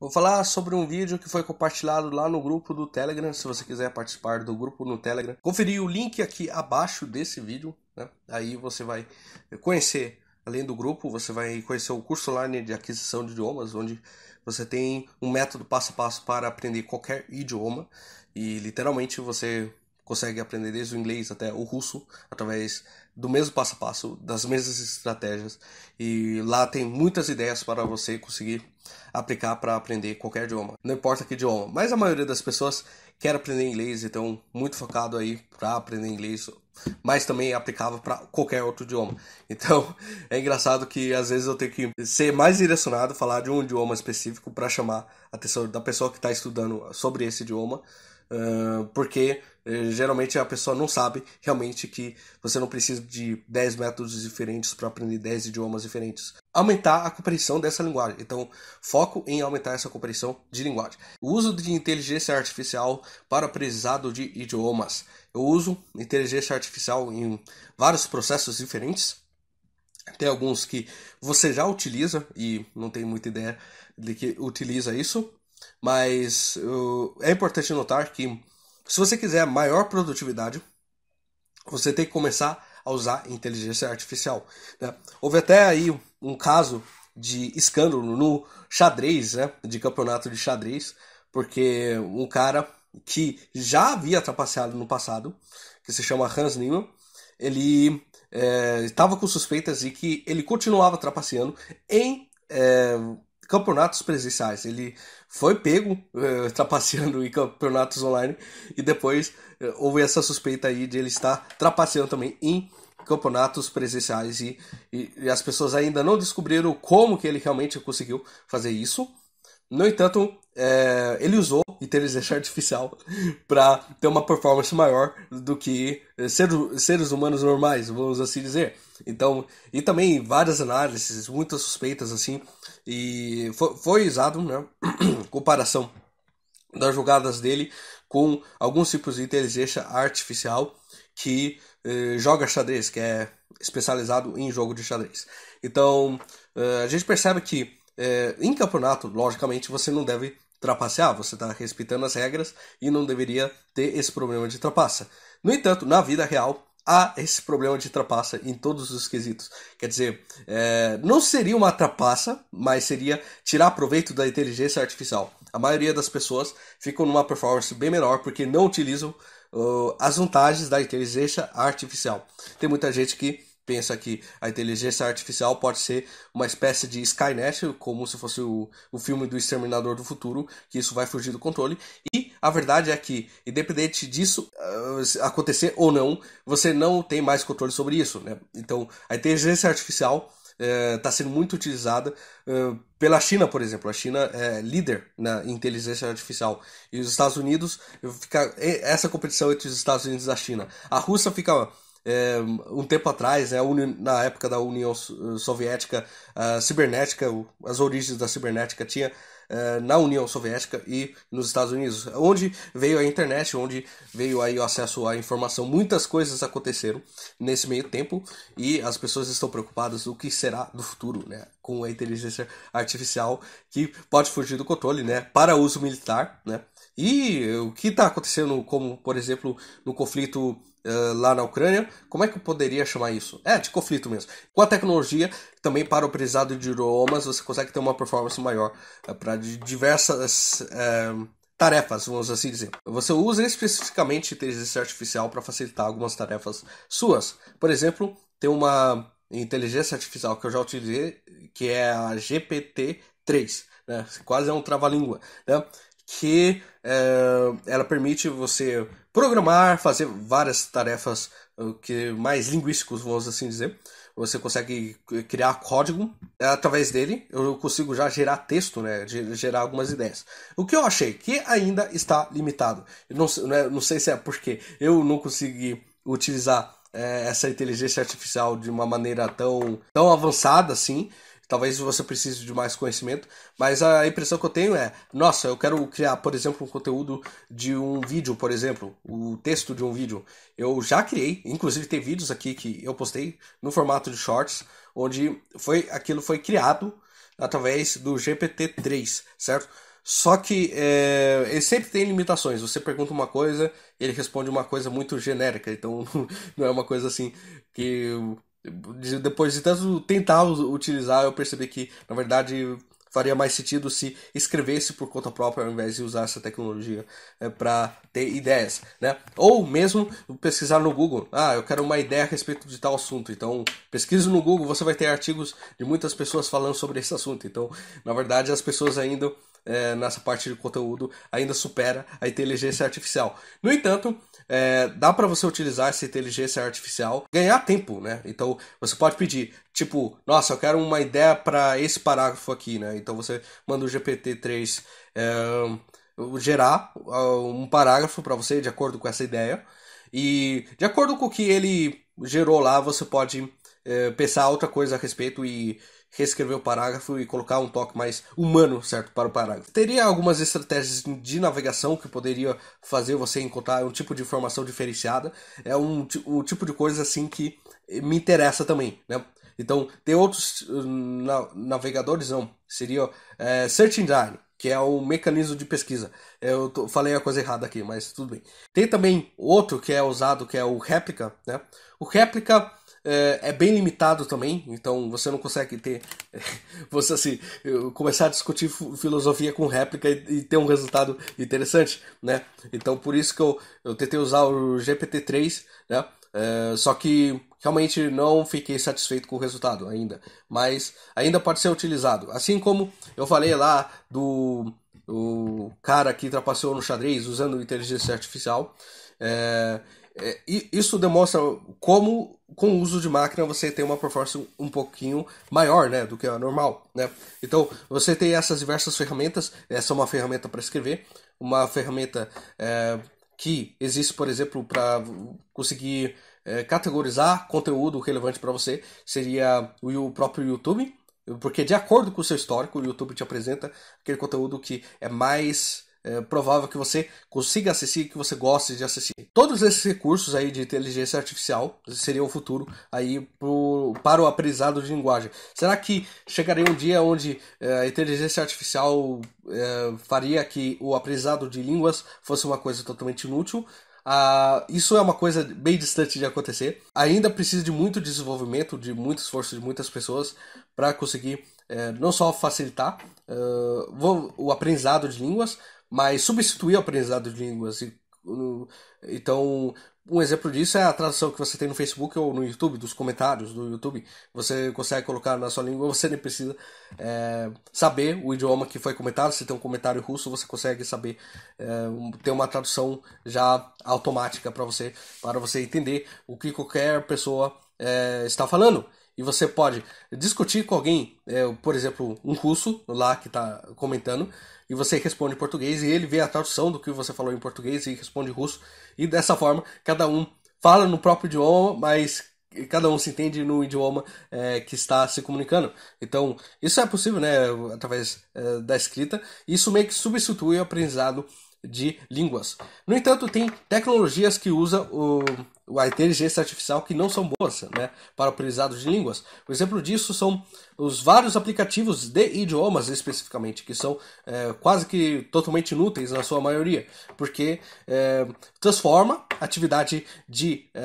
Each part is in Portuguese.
Vou falar sobre um vídeo que foi compartilhado lá no grupo do Telegram. Se você quiser participar do grupo no Telegram, conferir o link aqui abaixo desse vídeo. Né? Aí você vai conhecer, além do grupo, você vai conhecer o curso online de aquisição de idiomas, onde você tem um método passo a passo para aprender qualquer idioma. E literalmente você consegue aprender desde o inglês até o russo através do mesmo passo a passo, das mesmas estratégias. E lá tem muitas ideias para você conseguir aplicar para aprender qualquer idioma. Não importa que idioma, mas a maioria das pessoas quer aprender inglês, então muito focado aí para aprender inglês, mas também é aplicável para qualquer outro idioma. Então é engraçado que às vezes eu tenho que ser mais direcionado, falar de um idioma específico para chamar a atenção da pessoa que está estudando sobre esse idioma porque eh, geralmente a pessoa não sabe realmente que você não precisa de 10 métodos diferentes para aprender 10 idiomas diferentes. Aumentar a compreensão dessa linguagem. Então, foco em aumentar essa compreensão de linguagem. O uso de inteligência artificial para o aprendizado de idiomas. Eu uso inteligência artificial em vários processos diferentes. Tem alguns que você já utiliza e não tem muita ideia de que utiliza isso. Mas uh, é importante notar que se você quiser maior produtividade, você tem que começar a usar inteligência artificial. Né? Houve até aí um caso de escândalo no xadrez, né? De campeonato de xadrez, porque um cara que já havia trapaceado no passado, que se chama Hans Niemann, ele eh, estava é, com suspeitas de que ele continuava trapaceando em é, campeonatos presenciais. Ele foi pego uh, trapaceando em campeonatos online e depois uh, houve essa suspeita aí de ele estar trapaceando também em campeonatos presenciais e, e, e as pessoas ainda não descobriram como que ele realmente conseguiu fazer isso. No entanto, é, ele usou inteligência artificial para ter uma performance maior do que ser, seres humanos normais, vamos assim dizer. Então, e também várias análises, muitas suspeitas assim, e foi, foi usado, né, comparação das jogadas dele com alguns tipos de inteligência artificial que eh, joga xadrez, que é especializado em jogo de xadrez. Então, eh, a gente percebe que eh, em campeonato, logicamente, você não deve trapacear, você está respeitando as regras e não deveria ter esse problema de trapaça. No entanto, na vida real, há esse problema de trapaça em todos os quesitos. Quer dizer, é, não seria uma trapaça, mas seria tirar proveito da inteligência artificial. A maioria das pessoas ficam numa performance bem menor porque não utilizam uh, as vantagens da inteligência artificial. Tem muita gente que pensa que a inteligência artificial pode ser uma espécie de Skynet, como se fosse o, o filme do Exterminador do Futuro, que isso vai fugir do controle. E a verdade é que, independente disso uh, acontecer ou não, você não tem mais controle sobre isso. Né? Então, a inteligência artificial está eh, uh, sendo muito utilizada uh, pela China, por exemplo. A China é líder na inteligência artificial. E os Estados Unidos, fica essa competição entre os Estados Unidos e a China. A Rússia fica é, um tempo atrás, né, na época da União eh, Soviética, a cibernética, as origens da cibernética tinha é, na União Soviética e nos Estados Unidos, onde veio a internet, onde veio aí o acesso à informação. Muitas coisas aconteceram nesse meio tempo e as pessoas estão preocupadas do que será do futuro, né, com a inteligência artificial que pode fugir do controle, né, para uso militar, né, e o que está acontecendo, como por exemplo no conflito Uh, lá na Ucrânia, como é que eu poderia chamar isso? É, de conflito mesmo. Com a tecnologia, também para o aprendizado de idiomas, você consegue ter uma performance maior uh, eh, para diversas uh, tarefas, vamos assim dizer. Você usa especificamente inteligência artificial para facilitar algumas tarefas suas. Por exemplo, tem uma inteligência artificial que eu já utilizei, que é a GPT-3. Né? Quase é um trava-língua. Né? que é, ela permite você programar, fazer várias tarefas que mais linguísticos, vamos assim dizer. Você consegue criar código eh, através dele. Eu consigo já gerar texto, né? Gerar algumas ideias. O que eu achei que ainda está limitado. Não, né, não, sei se é porque eu não consegui utilizar é, essa inteligência artificial de uma maneira tão, tão avançada assim. Talvez você precise de mais conhecimento, mas a impressão que eu tenho é: nossa, eu quero criar, por exemplo, um conteúdo de um vídeo, por exemplo, o texto de um vídeo. Eu já criei, inclusive tem vídeos aqui que eu postei no formato de shorts, onde foi aquilo foi criado através do GPT-3, certo? Só que é, ele sempre tem limitações. Você pergunta uma coisa, ele responde uma coisa muito genérica. Então não é uma coisa assim que depois de tanto tentar utilizar, eu percebi que, na verdade, faria mais sentido se escrevesse por conta própria ao invés de usar essa tecnologia é, eh, para ter ideias, né? Ou mesmo pesquisar no Google. Ah, eu quero uma ideia a respeito de tal assunto. Então, pesquise no Google, você vai ter artigos de muitas pessoas falando sobre esse assunto. Então, na verdade, as pessoas ainda é, nessa parte de conteúdo ainda supera a inteligência artificial. No entanto, é, dá para você utilizar essa inteligência artificial, ganhar tempo, né? Então você pode pedir, tipo, nossa, eu quero uma ideia para esse parágrafo aqui, né? Então você manda o GPT-3 é, gerar ah, um parágrafo para você de acordo com essa ideia. E de acordo com o que ele gerou lá, você pode é, pensar outra coisa a respeito e reescrever o parágrafo e colocar um toque mais humano, certo, para o parágrafo. Teria algumas estratégias de navegação que poderia fazer você encontrar um tipo de informação diferenciada. É um, um tipo de coisa assim que me interessa também, né? Então, tem outros hum, na, navegadores, não. Seria é, Search Engine, que é o mecanismo de pesquisa. Eu tô, falei a coisa errada aqui, mas tudo bem. Tem também outro que é usado, que é o Replica, né? O Replica é, é, bem limitado também, então você não consegue ter. Você assim, começar a discutir filosofia com réplica e, ter um resultado interessante, né? Então por isso que eu, eu tentei usar o GPT-3, né? É, só que realmente não fiquei satisfeito com o resultado ainda, mas ainda pode ser utilizado. Assim como eu falei lá do o cara que trapaceou no xadrez usando inteligência artificial. É, é, isso demonstra como, com o uso de máquina, você tem uma performance um pouquinho maior né, do que a normal. Né? Então, você tem essas diversas ferramentas. Essa é uma ferramenta para escrever, uma ferramenta é, que existe, por exemplo, para conseguir é, categorizar conteúdo relevante para você, seria o próprio YouTube, porque de acordo com o seu histórico, o YouTube te apresenta aquele conteúdo que é mais é provável que você consiga assistir, que você goste de assistir. Todos esses recursos aí de inteligência artificial seria o futuro aí pro, para o aprendizado de linguagem. Será que chegaria um dia onde é, a inteligência artificial é, faria que o aprendizado de línguas fosse uma coisa totalmente inútil? Ah, isso é uma coisa bem distante de acontecer. Ainda precisa de muito desenvolvimento, de muito esforço de muitas pessoas para conseguir é, não só facilitar ah, o aprendizado de línguas, mas substituir o aprendizado de línguas. Assim, e, então, um exemplo disso é a tradução que você tem no Facebook ou no YouTube, dos comentários do YouTube. Você consegue colocar na sua língua, você nem precisa é, saber o idioma que foi comentado. Se tem um comentário russo, você consegue saber, é, ter uma tradução já automática para você, para você entender o que qualquer pessoa é, está falando. E você pode discutir com alguém, é, por exemplo, um russo lá que está comentando, e você responde em português, e ele vê a tradução do que você falou em português e responde em russo. E dessa forma, cada um fala no próprio idioma, mas cada um se entende no idioma é, que está se comunicando. Então, isso é possível, né, através é, da escrita. Isso meio que substitui o aprendizado de línguas. No entanto, tem tecnologias que usam o, a inteligência artificial que não são boas né, para o aprendizado de línguas. Um exemplo disso são os vários aplicativos de idiomas, especificamente, que são é, quase que totalmente inúteis na sua maioria, porque é, transforma a atividade de é,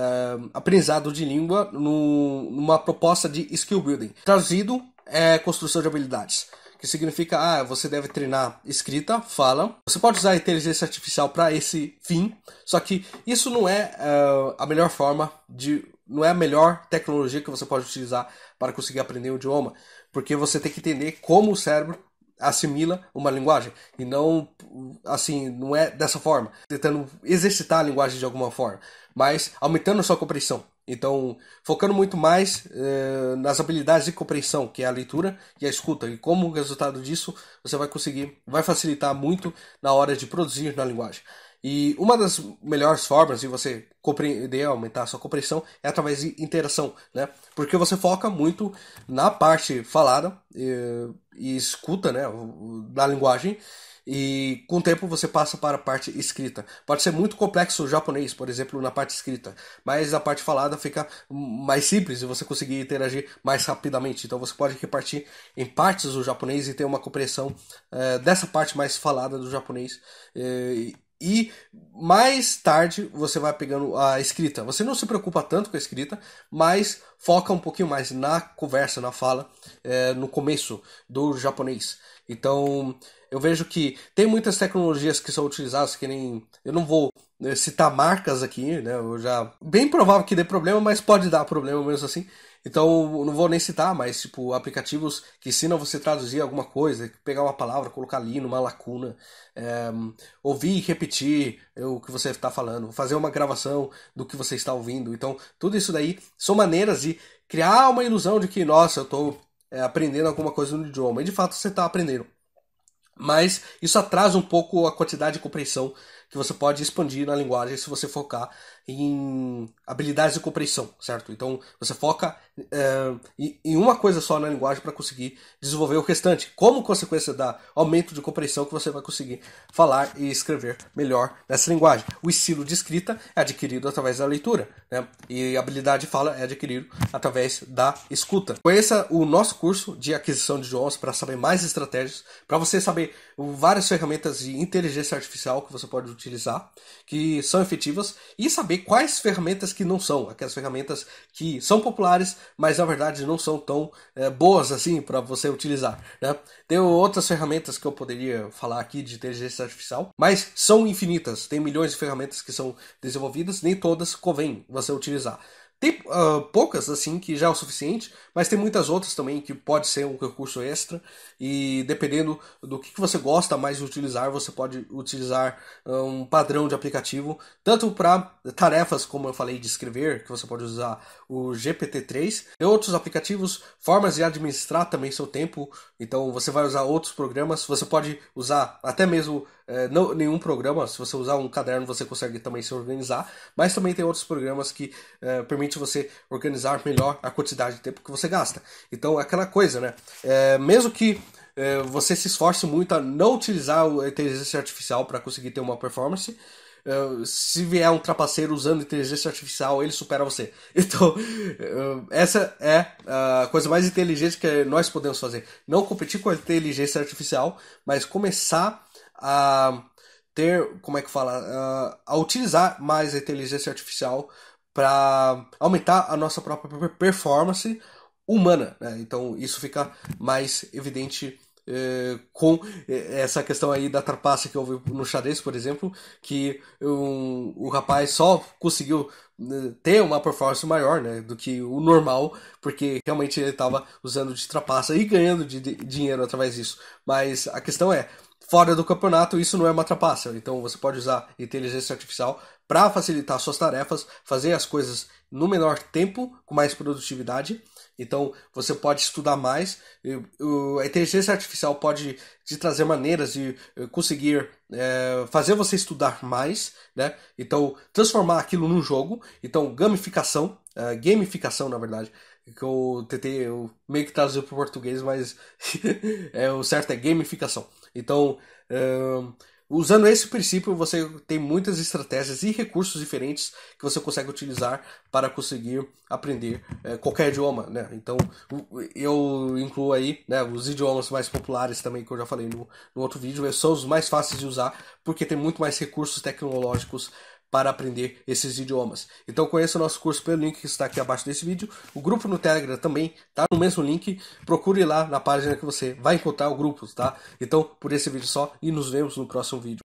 aprendizado de língua no, numa proposta de skill building. Traduzido é construção de habilidades que significa, ah, você deve treinar escrita, fala. Você pode usar a inteligência artificial para esse fim, só que isso não é uh, a melhor forma de. não é a melhor tecnologia que você pode utilizar para conseguir aprender um idioma, porque você tem que entender como o cérebro assimila uma linguagem e não assim não é dessa forma tentando exercitar a linguagem de alguma forma mas aumentando a sua compreensão então, focando muito mais eh, nas habilidades de compreensão, que é a leitura e a escuta, e como resultado disso você vai conseguir, vai facilitar muito na hora de produzir na linguagem. E uma das melhores formas de você compreender, aumentar a sua compreensão, é através de interação, né? Porque você foca muito na parte falada e, eh, e escuta, né? da linguagem, e com o tempo você passa para a parte escrita. Pode ser muito complexo o japonês, por exemplo, na parte escrita, mas a parte falada fica mais simples e você conseguir interagir mais rapidamente. Então você pode repartir em partes o japonês e ter uma compreensão é, dessa parte mais falada do japonês. É, e mais tarde você vai pegando a escrita. Você não se preocupa tanto com a escrita, mas foca um pouquinho mais na conversa, na fala, é, no começo do japonês. Então eu vejo que tem muitas tecnologias que são utilizadas, que nem. Eu não vou é, citar marcas aqui, né? Eu já. Bem provável que dê problema, mas pode dar problema mesmo assim. Então, não vou nem citar, mas tipo, aplicativos que ensinam você traduzir alguma coisa, pegar uma palavra, colocar ali numa lacuna, é, ouvir e repetir o que você está falando, fazer uma gravação do que você está ouvindo. Então, tudo isso daí são maneiras de criar uma ilusão de que, nossa, eu estou eh, é, aprendendo alguma coisa no idioma. E de fato você está aprendendo. Mas isso atrasa um pouco a quantidade de compreensão que você pode expandir na linguagem se você focar em habilidades de compreensão, certo? Então você foca é, em uma coisa só na linguagem para conseguir desenvolver o restante, como consequência da aumento de compreensão que você vai conseguir falar e escrever melhor nessa linguagem. O estilo de escrita é adquirido através da leitura, né? E a habilidade de fala é adquirido através da escuta. Conheça o nosso curso de aquisição de idiomas para saber mais estratégias, para você saber várias ferramentas de inteligência artificial que você pode utilizar utilizar, que são efetivas, e saber quais ferramentas que não são, aquelas ferramentas que são populares, mas na verdade não são tão é, boas assim para você utilizar. Né? Tem outras ferramentas que eu poderia falar aqui de inteligência artificial, mas são infinitas, tem milhões de ferramentas que são desenvolvidas, nem todas convém você utilizar. Tem uh, poucas, assim, que já é o suficiente, mas tem muitas outras também que pode ser um recurso extra. E dependendo do que você gosta mais de utilizar, você pode utilizar ah, um padrão de aplicativo, tanto para tarefas, como eu falei, de escrever, que você pode usar o GPT-3, e outros aplicativos, formas de administrar também seu tempo. Então você vai usar outros programas, você pode usar até mesmo é, não, nenhum programa. Se você usar um caderno, você consegue também se organizar. Mas também tem outros programas que é, permite você organizar melhor a quantidade de tempo que você gasta. Então, é aquela coisa, né? É, mesmo que é, você se esforce muito a não utilizar a inteligência artificial para conseguir ter uma performance, é, se vier um trapaceiro usando inteligência artificial, ele supera você. Então, é, essa é a coisa mais inteligente que nós podemos fazer. Não competir com a inteligência artificial, mas começar a ter, como é que fala, a utilizar mais a inteligência artificial para aumentar a nossa própria performance humana. Né? Então isso fica mais evidente eh, com eh, essa questão aí da trapaça que houve no xadrez, por exemplo, que um, o rapaz só conseguiu né, ter uma performance maior né, do que o normal, porque realmente ele estava usando de trapaça e ganhando de, de dinheiro através disso. Mas a questão é, fora do campeonato, isso não é uma trapaça. Então você pode usar inteligência artificial para facilitar suas tarefas, fazer as coisas no menor tempo, com mais produtividade. Então você pode estudar mais. A inteligência artificial pode te trazer maneiras de eh, conseguir é, fazer você estudar mais, né? Então transformar aquilo num jogo. Então gamificação, eh, gamificação na verdade, que eu tentei eu meio que trazer para o português, mas é, o certo é gamificação. Então, uh, usando esse princípio, você tem muitas estratégias e recursos diferentes que você consegue utilizar para conseguir aprender uh, qualquer idioma, né? Então, eu incluo aí né, os idiomas mais populares também, que eu já falei no, no outro vídeo, são os mais fáceis de usar, porque tem muito mais recursos tecnológicos para aprender esses idiomas. Então conheça o nosso curso pelo link que está aqui abaixo desse vídeo. O grupo no Telegram também está no mesmo link. Procure lá na página que você vai encontrar o grupo, tá? Então por esse vídeo só e nos vemos no próximo vídeo.